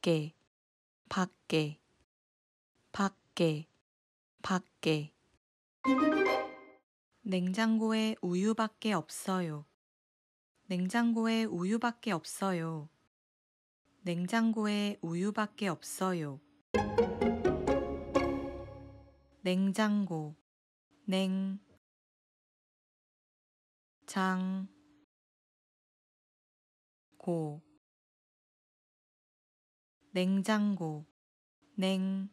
밖에 밖에 밖에 밖에 냉장고에 우유밖에 없어요. 냉장고에 우유밖에 없어요. 냉장고에 우유밖에 없어요. 냉장고 냉장고 냉장고 냉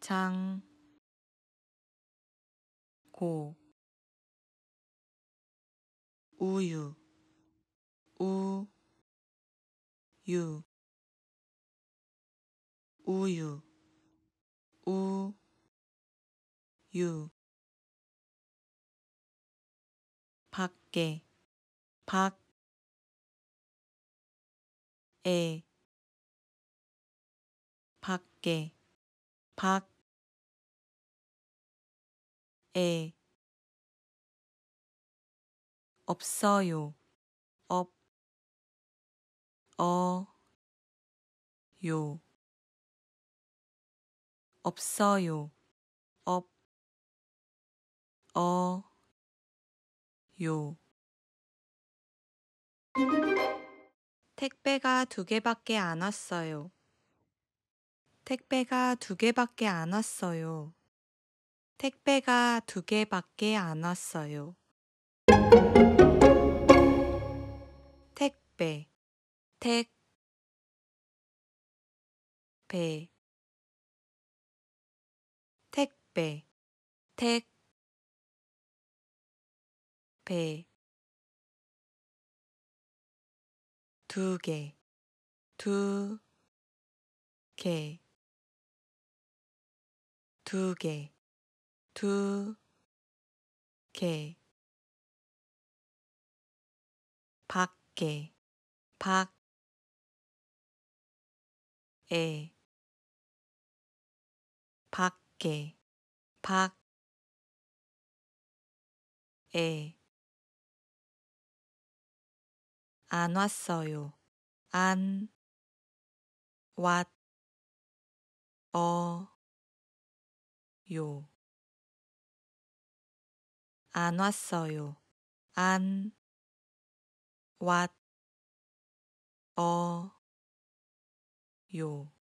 장, 고, 우유, 우, 유, 우유, 우, 유, 밖에, 밖, 에 밖에 밖에 없어요 없 어 요 없어요 없 어요 택배가 두 개밖에 안 왔어요. 택배가 두 개밖에 안 왔어요. 택배가 두 개밖에 안 왔어요. 택배 택 배 택배 택배 두 개, 두 개, 두 개, 두 개, 밖에, 밖, 에, 밖에, 밖, 에, 안 왔어요. 안 왔, 어, 요. 안 왔어요. 안 왔, 어, 요.